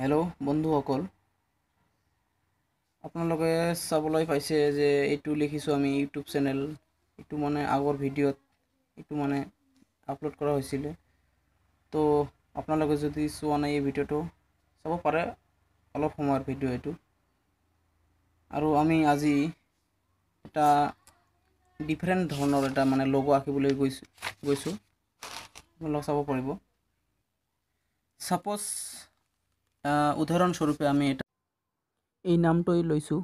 hello' বন্ধুসকল আপোনালোকে চাবলৈ পাইছে যে এইটো লিখিছোঁ আমি ইউটিউব চেনেল এইটো মানে আগৰ ভিডিঅ'ত এইটো মানে আপলোড কৰা হৈছিলে তো আপোনালোকে যদি চোৱা নাই এই ভিডিঅ'টো চাব পাৰে অলপ সময়ৰ ভিডিঅ' এইটো আৰু আমি আজি এটা ডিফাৰেণ্ট ধৰণৰ এটা মানে লগো আঁকিবলৈ গৈছোঁ গৈছোঁ আপোনালোকে চাব পাৰিব ছাপ'জ উদাহৰণস্বৰূপে আমি এটা এই নামটোৱে লৈছোঁ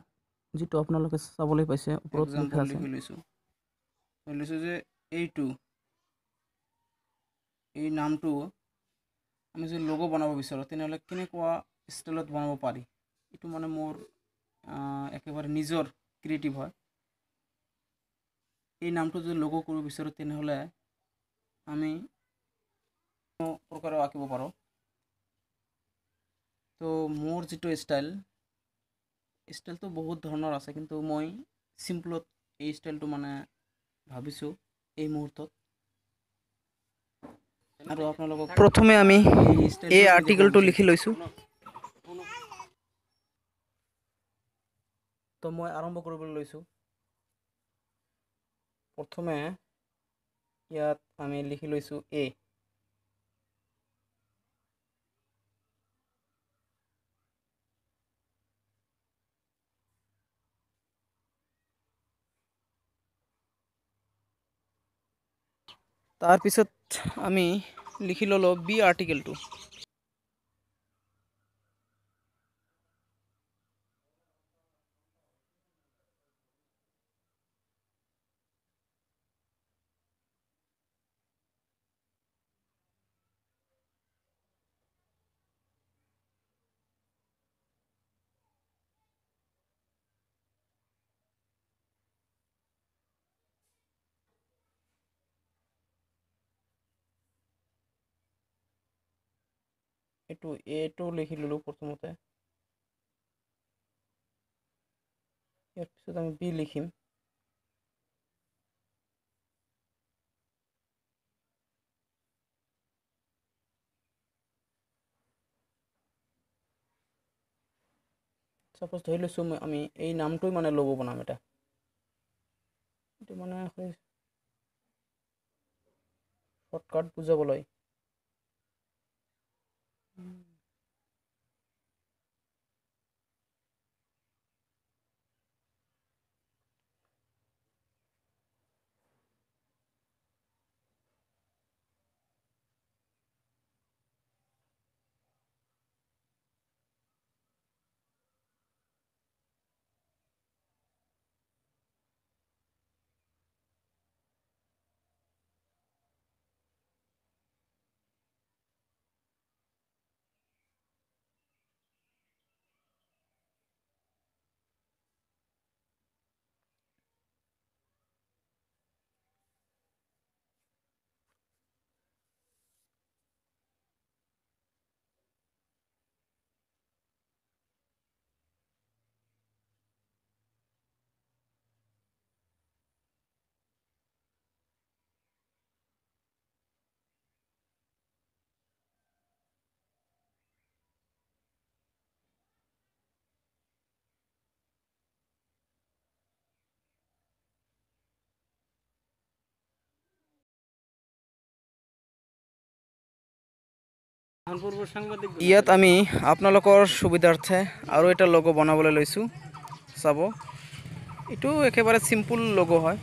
যিটো আপোনালোকে চাবলৈ পাইছে ওপৰত লৈছোঁ লৈছোঁ যে এইটো এই নামটো আমি যদি লগো বনাব বিচাৰোঁ তেনেহ'লে কেনেকুৱা ষ্টাইলত বনাব পাৰি এইটো মানে মোৰ একেবাৰে নিজৰ ক্ৰিয়েটিভ হয় এই নামটো যদি লগো কৰিব বিচাৰোঁ তেনেহ'লে আমি কোনো প্ৰকাৰেও আঁকিব পাৰোঁ তো মোৰ যিটো ষ্টাইল ষ্টাইলটো বহুত ধৰণৰ আছে কিন্তু মই চিম্পলত এই ষ্টাইলটো মানে ভাবিছোঁ এই মুহূৰ্তত আৰু আপোনালোকক প্ৰথমে আমি এই আৰ্টিকেলটো লিখি লৈছোঁ তো মই আৰম্ভ কৰিবলৈ লৈছোঁ প্ৰথমে ইয়াত আমি লিখি লৈছোঁ এ তাৰপিছত আমি লিখি ল'লোঁ বি আৰ্টিকেলটো এইটো এটো লিখি ললোঁ প্ৰথমতে ইয়াৰ পিছত আমি বি লিখিম চাপ'জ ধৰি লৈছোঁ আমি এই নামটোৱে মানে ল'ব বনাম এটা এইটো মানে শৰ্টকাট বুজাবলৈ ইয়াত আমি আপনার সুবিধার্থে আর এটা লগো বনাবলে লৈছো সাব এটু একবারে সিম্পল লগো হয়